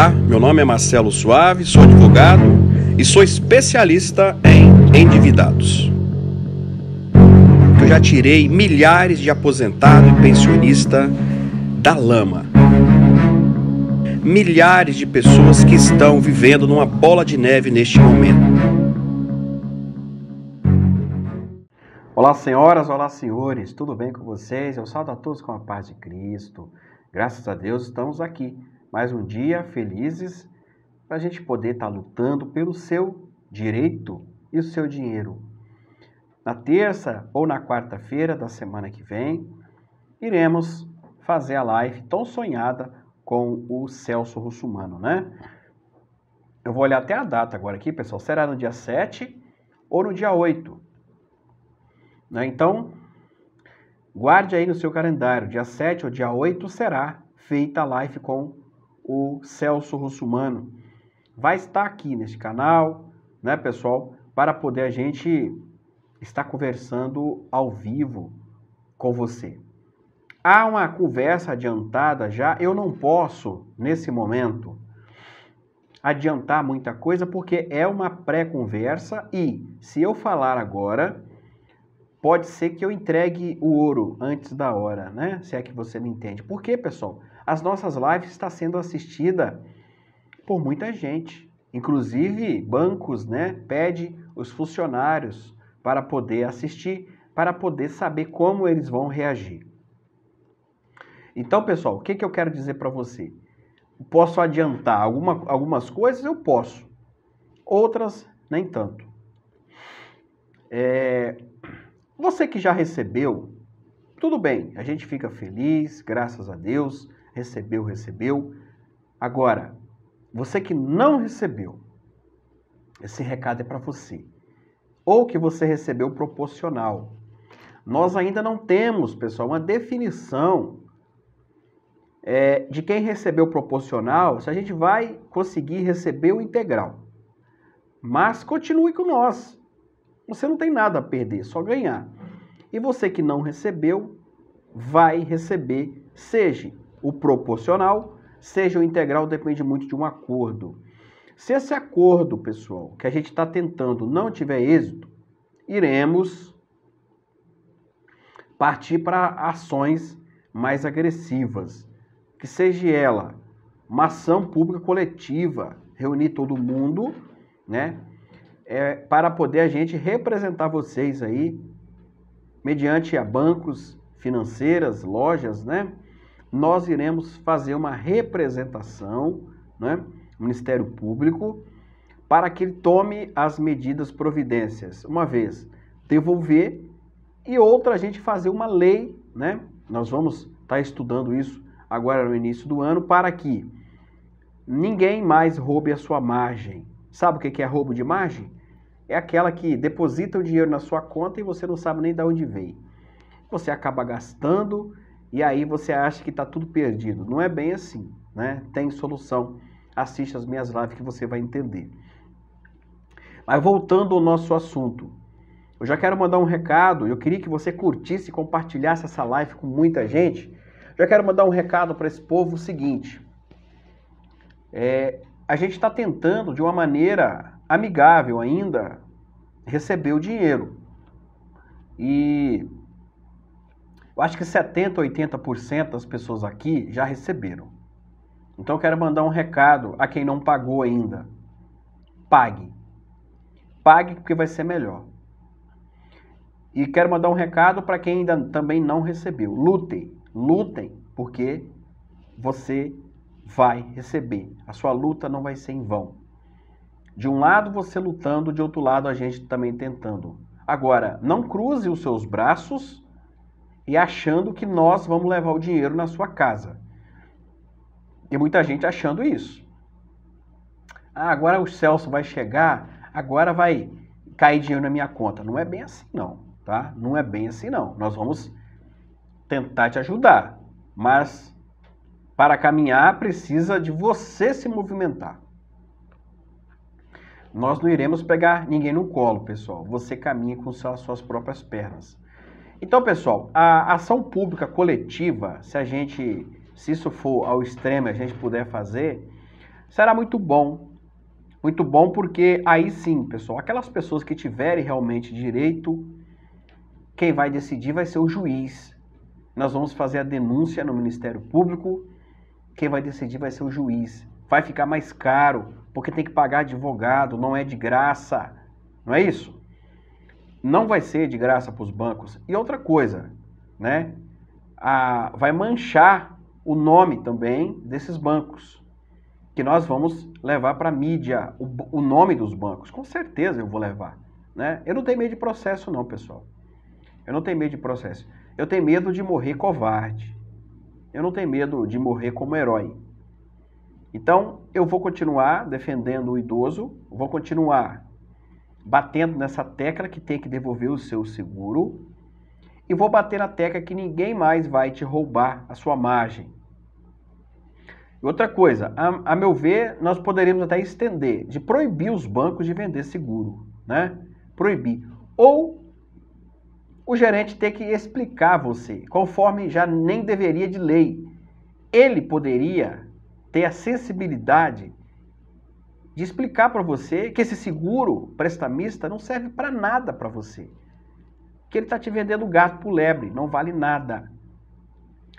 Olá, meu nome é Marcelo Suave, sou advogado e sou especialista em endividados. Eu já tirei milhares de aposentados e pensionistas da lama. Milhares de pessoas que estão vivendo numa bola de neve neste momento. Olá, senhoras, olá, senhores, tudo bem com vocês? Eu salto a todos com a paz de Cristo. Graças a Deus estamos aqui mais um dia felizes para a gente poder estar tá lutando pelo seu direito e o seu dinheiro. Na terça ou na quarta-feira da semana que vem, iremos fazer a live tão sonhada com o Celso Russumano, né? Eu vou olhar até a data agora aqui, pessoal. Será no dia 7 ou no dia 8? Né? Então, guarde aí no seu calendário. Dia 7 ou dia 8 será feita a live com o Celso Russumano, vai estar aqui neste canal, né, pessoal, para poder a gente estar conversando ao vivo com você. Há uma conversa adiantada já, eu não posso, nesse momento, adiantar muita coisa, porque é uma pré-conversa e se eu falar agora, pode ser que eu entregue o ouro antes da hora, né? Se é que você me entende. Por quê, pessoal? As nossas lives está sendo assistida por muita gente, inclusive bancos, né? Pede os funcionários para poder assistir, para poder saber como eles vão reagir. Então, pessoal, o que, que eu quero dizer para você? Posso adiantar alguma, algumas coisas? Eu posso. Outras, nem tanto. É, você que já recebeu, tudo bem, a gente fica feliz, graças a Deus recebeu, recebeu. Agora, você que não recebeu, esse recado é para você. Ou que você recebeu proporcional. Nós ainda não temos, pessoal, uma definição é, de quem recebeu proporcional, se a gente vai conseguir receber o integral. Mas continue com nós. Você não tem nada a perder, só ganhar. E você que não recebeu, vai receber, seja o proporcional, seja o integral, depende muito de um acordo. Se esse acordo, pessoal, que a gente está tentando não tiver êxito, iremos partir para ações mais agressivas, que seja ela uma ação pública coletiva, reunir todo mundo, né? É, para poder a gente representar vocês aí mediante a bancos, financeiras, lojas, né? nós iremos fazer uma representação, né, Ministério Público, para que ele tome as medidas providências. Uma vez devolver e outra a gente fazer uma lei, né? Nós vamos estar tá estudando isso agora no início do ano para que ninguém mais roube a sua margem. Sabe o que é roubo de margem? É aquela que deposita o dinheiro na sua conta e você não sabe nem de onde veio. Você acaba gastando, e aí você acha que está tudo perdido. Não é bem assim, né? Tem solução. Assiste as minhas lives que você vai entender. Mas voltando ao nosso assunto, eu já quero mandar um recado. Eu queria que você curtisse e compartilhasse essa live com muita gente. Já quero mandar um recado para esse povo o seguinte: é, a gente está tentando, de uma maneira amigável ainda, receber o dinheiro. E eu acho que 70%, 80% das pessoas aqui já receberam. Então eu quero mandar um recado a quem não pagou ainda. Pague. Pague porque vai ser melhor. E quero mandar um recado para quem ainda também não recebeu. Lutem, lutem, porque você vai receber. A sua luta não vai ser em vão. De um lado você lutando, de outro lado a gente também tentando. Agora, não cruze os seus braços e achando que nós vamos levar o dinheiro na sua casa. Tem muita gente achando isso. Ah, agora o Celso vai chegar, agora vai cair dinheiro na minha conta. Não é bem assim, não, tá? Não é bem assim, não. Nós vamos tentar te ajudar, mas para caminhar precisa de você se movimentar. Nós não iremos pegar ninguém no colo, pessoal. Você caminha com suas próprias pernas. Então, pessoal, a ação pública coletiva, se a gente, se isso for ao extremo, a gente puder fazer, será muito bom. Muito bom porque aí sim, pessoal, aquelas pessoas que tiverem realmente direito, quem vai decidir vai ser o juiz. Nós vamos fazer a denúncia no Ministério Público, quem vai decidir vai ser o juiz. Vai ficar mais caro, porque tem que pagar advogado, não é de graça. Não é isso? não vai ser de graça para os bancos. E outra coisa, né? A, vai manchar o nome também desses bancos, que nós vamos levar para a mídia, o, o, nome dos bancos. Com certeza eu vou levar. Né? Eu não tenho medo de processo, não, pessoal. Eu não tenho medo de processo. Eu tenho medo de morrer covarde. Eu não tenho medo de morrer como herói. Então, eu vou continuar defendendo o idoso, vou continuar batendo nessa tecla que tem que devolver o seu seguro e vou bater na tecla que ninguém mais vai te roubar a sua margem. Outra coisa, a, a meu ver, nós poderíamos até estender de proibir os bancos de vender seguro, né? Proibir. Ou o gerente ter que explicar a você, conforme já nem deveria de lei. Ele poderia ter a sensibilidade de explicar para você que esse seguro prestamista não serve para nada para você. Que ele está te vendendo gato por lebre, não vale nada.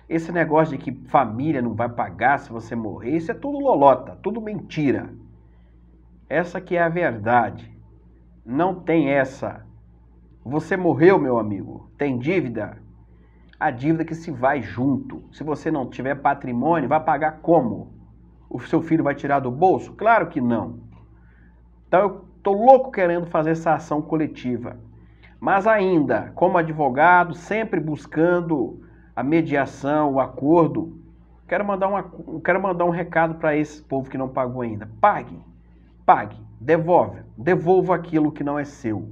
Esse negócio de que família não vai pagar se você morrer, isso é tudo lolota, tudo mentira. Essa que é a verdade. Não tem essa. Você morreu, meu amigo. Tem dívida? A dívida que se vai junto. Se você não tiver patrimônio, vai pagar como? o seu filho vai tirar do bolso? Claro que não. Então eu estou louco querendo fazer essa ação coletiva. Mas ainda, como advogado, sempre buscando a mediação, o acordo, quero mandar, uma, quero mandar um recado para esse povo que não pagou ainda. Pague, pague, devolve, devolva aquilo que não é seu.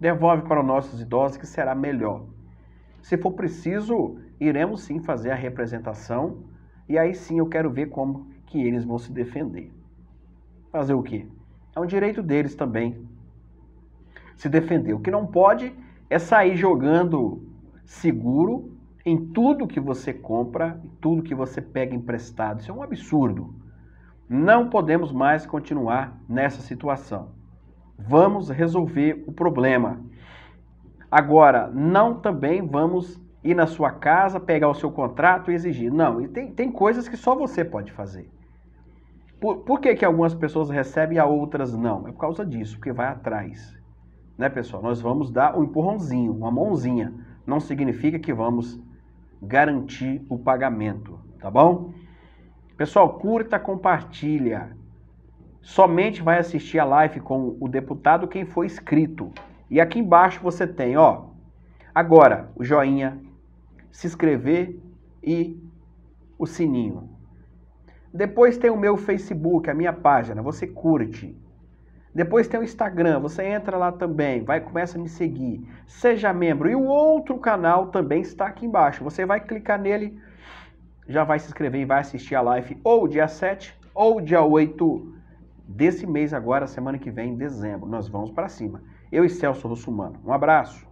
Devolve para os nossos idosos que será melhor. Se for preciso, iremos sim fazer a representação e aí sim eu quero ver como que eles vão se defender. Fazer o quê? É um direito deles também se defender. O que não pode é sair jogando seguro em tudo que você compra, em tudo que você pega emprestado. Isso é um absurdo. Não podemos mais continuar nessa situação. Vamos resolver o problema. Agora, não também vamos ir na sua casa, pegar o seu contrato e exigir. Não, e tem, tem coisas que só você pode fazer. Por, por que, que algumas pessoas recebem e outras não? É por causa disso, porque vai atrás. Né, pessoal? Nós vamos dar um empurrãozinho, uma mãozinha. Não significa que vamos garantir o pagamento, tá bom? Pessoal, curta, compartilha. Somente vai assistir a live com o deputado quem for inscrito. E aqui embaixo você tem, ó, agora o joinha, se inscrever e o sininho. Depois tem o meu Facebook, a minha página, você curte. Depois tem o Instagram, você entra lá também, vai começa a me seguir. Seja membro. E o outro canal também está aqui embaixo. Você vai clicar nele, já vai se inscrever e vai assistir a live ou dia 7 ou dia 8 desse mês agora, semana que vem, em dezembro. Nós vamos para cima. Eu e Celso Russumano. Um abraço.